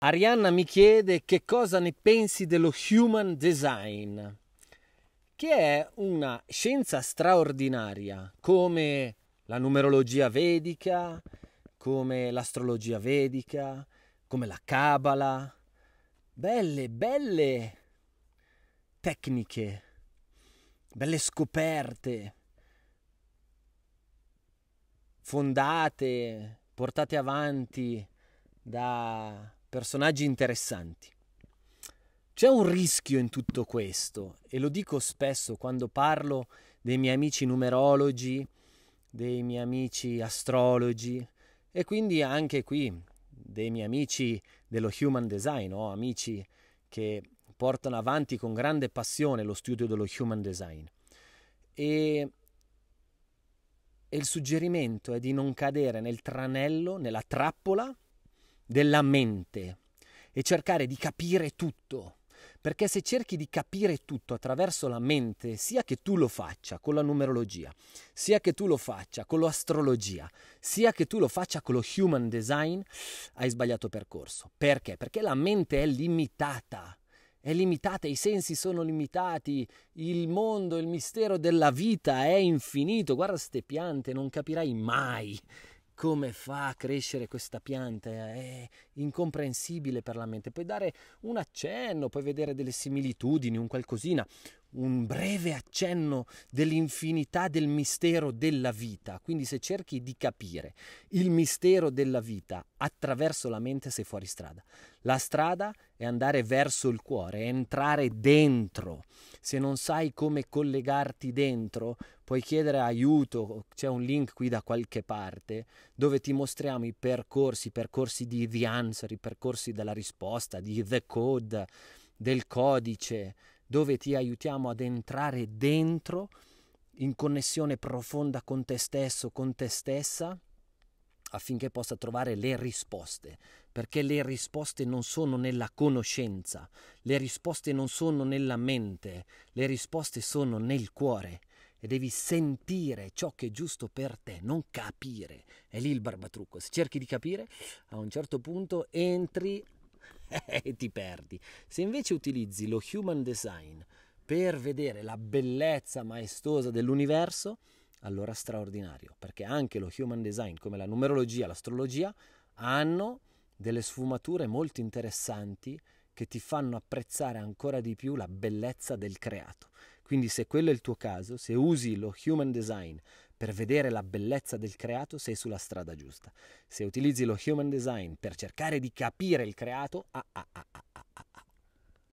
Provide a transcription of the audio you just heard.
Arianna mi chiede che cosa ne pensi dello human design, che è una scienza straordinaria come la numerologia vedica, come l'astrologia vedica, come la cabala, belle, belle tecniche, belle scoperte, fondate, portate avanti da personaggi interessanti. C'è un rischio in tutto questo e lo dico spesso quando parlo dei miei amici numerologi, dei miei amici astrologi e quindi anche qui dei miei amici dello human design, ho amici che portano avanti con grande passione lo studio dello human design. E, e il suggerimento è di non cadere nel tranello, nella trappola della mente e cercare di capire tutto. Perché se cerchi di capire tutto attraverso la mente, sia che tu lo faccia con la numerologia, sia che tu lo faccia con l'astrologia, sia che tu lo faccia con lo human design, hai sbagliato percorso. Perché? Perché la mente è limitata. È limitata, i sensi sono limitati, il mondo, il mistero della vita è infinito. Guarda queste piante, non capirai mai come fa a crescere questa pianta, eh? è incomprensibile per la mente. Puoi dare un accenno, puoi vedere delle similitudini, un qualcosina, un breve accenno dell'infinità del mistero della vita. Quindi se cerchi di capire il mistero della vita attraverso la mente sei fuori strada. La strada è andare verso il cuore, è entrare dentro. Se non sai come collegarti dentro, puoi chiedere aiuto, c'è un link qui da qualche parte dove ti mostriamo i percorsi, i percorsi di The Answer, i percorsi della risposta, di The Code, del codice, dove ti aiutiamo ad entrare dentro in connessione profonda con te stesso, con te stessa, affinché possa trovare le risposte, perché le risposte non sono nella conoscenza, le risposte non sono nella mente, le risposte sono nel cuore e devi sentire ciò che è giusto per te, non capire. È lì il barbatrucco. Se cerchi di capire, a un certo punto entri e ti perdi. Se invece utilizzi lo human design per vedere la bellezza maestosa dell'universo, allora straordinario, perché anche lo human design, come la numerologia, l'astrologia, hanno delle sfumature molto interessanti che ti fanno apprezzare ancora di più la bellezza del creato. Quindi se quello è il tuo caso, se usi lo human design per vedere la bellezza del creato, sei sulla strada giusta. Se utilizzi lo human design per cercare di capire il creato, ah ah ah ah. ah